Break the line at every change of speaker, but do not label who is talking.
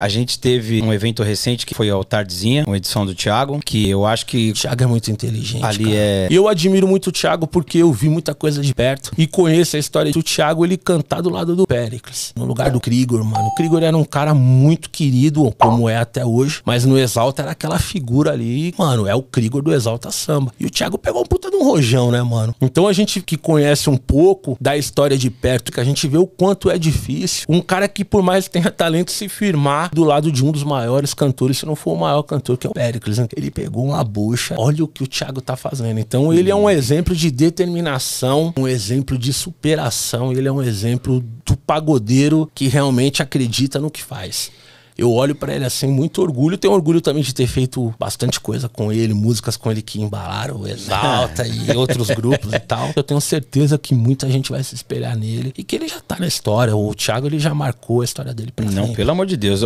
A gente teve um evento recente que foi ao Tardezinha, uma edição do Thiago, que eu acho que. O Thiago é muito inteligente. Ali cara. é. Eu admiro muito o Thiago porque eu vi muita coisa de perto e conheço a história do Thiago ele cantar do lado do Pericles, no lugar do Krigor, mano. O Krigor era um cara muito querido, como é até hoje, mas no Exalta era aquela figura ali, mano, é o Krigor do Exalta Samba. E o Thiago pegou um puta de um rojão, né, mano? Então a gente que conhece um pouco da história de perto, que a gente vê o quanto é difícil, um cara que por mais que tenha talento se firmar do lado de um dos maiores cantores, se não for o maior cantor, que é o Pericles. Né? Ele pegou uma bucha, olha o que o Thiago tá fazendo. Então ele é um exemplo de determinação, um exemplo de superação, ele é um exemplo do pagodeiro que realmente acredita no que faz eu olho para ele assim, muito orgulho. Tenho orgulho também de ter feito bastante coisa com ele, músicas com ele que embalaram o Exalta e outros grupos e tal. Eu tenho certeza que muita gente vai se espelhar nele e que ele já tá na história. O Thiago, ele já marcou a história dele pra Não, sempre. pelo amor de Deus.